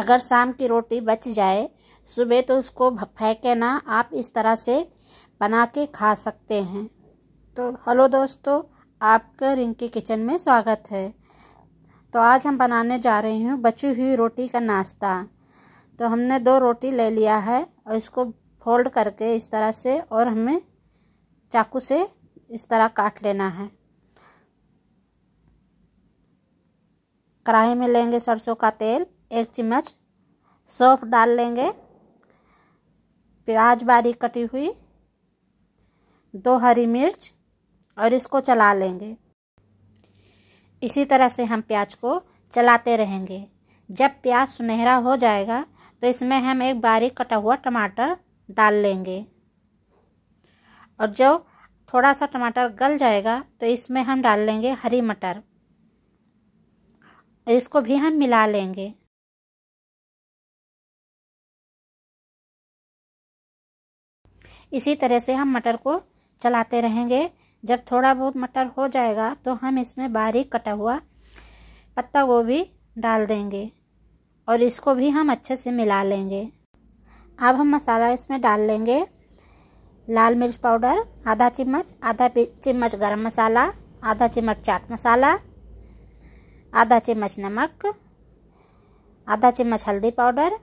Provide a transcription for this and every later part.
अगर शाम की रोटी बच जाए सुबह तो उसको फेंके ना आप इस तरह से बना के खा सकते हैं तो हेलो दोस्तों आपका रिंकी किचन में स्वागत है तो आज हम बनाने जा रहे हैं बची हुई रोटी का नाश्ता तो हमने दो रोटी ले लिया है और इसको फोल्ड करके इस तरह से और हमें चाकू से इस तरह काट लेना है कढ़ाई में लेंगे सरसों का तेल एक चम्मच सौंफ डाल लेंगे प्याज बारीक कटी हुई दो हरी मिर्च और इसको चला लेंगे इसी तरह से हम प्याज को चलाते रहेंगे जब प्याज सुनहरा हो जाएगा तो इसमें हम एक बारीक कटा हुआ टमाटर डाल लेंगे और जो थोड़ा सा टमाटर गल जाएगा तो इसमें हम डाल लेंगे हरी मटर इसको भी हम मिला लेंगे इसी तरह से हम मटर को चलाते रहेंगे जब थोड़ा बहुत मटर हो जाएगा तो हम इसमें बारीक कटा हुआ पत्ता गोभी डाल देंगे और इसको भी हम अच्छे से मिला लेंगे अब हम मसाला इसमें डाल लेंगे लाल मिर्च पाउडर आधा चम्मच आधा चम्मच गरम मसाला आधा चम्मच चाट मसाला आधा चम्मच नमक आधा चम्मच हल्दी पाउडर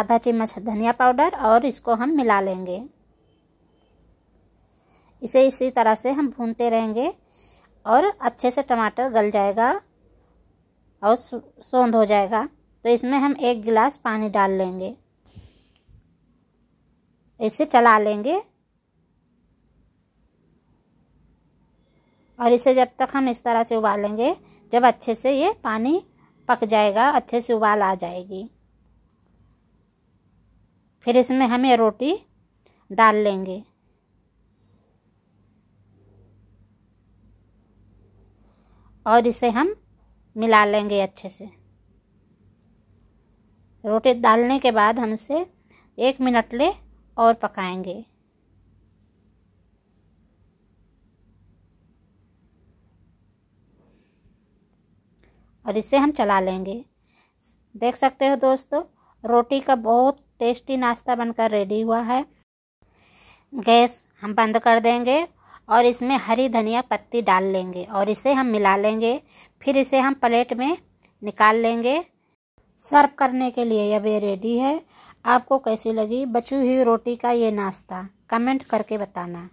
आधा चम्मच धनिया पाउडर और इसको हम मिला लेंगे इसे इसी तरह से हम भूनते रहेंगे और अच्छे से टमाटर गल जाएगा और सोंध हो जाएगा तो इसमें हम एक गिलास पानी डाल लेंगे इसे चला लेंगे और इसे जब तक हम इस तरह से उबालेंगे जब अच्छे से ये पानी पक जाएगा अच्छे से उबाल आ जाएगी फिर इसमें हमें रोटी डाल लेंगे और इसे हम मिला लेंगे अच्छे से रोटी डालने के बाद हम इसे एक मिनट ले और पकाएंगे और इसे हम चला लेंगे देख सकते हो दोस्तों रोटी का बहुत टेस्टी नाश्ता बनकर रेडी हुआ है गैस हम बंद कर देंगे और इसमें हरी धनिया पत्ती डाल लेंगे और इसे हम मिला लेंगे फिर इसे हम प्लेट में निकाल लेंगे सर्व करने के लिए यह वे रेडी है आपको कैसी लगी बची हुई रोटी का ये नाश्ता कमेंट करके बताना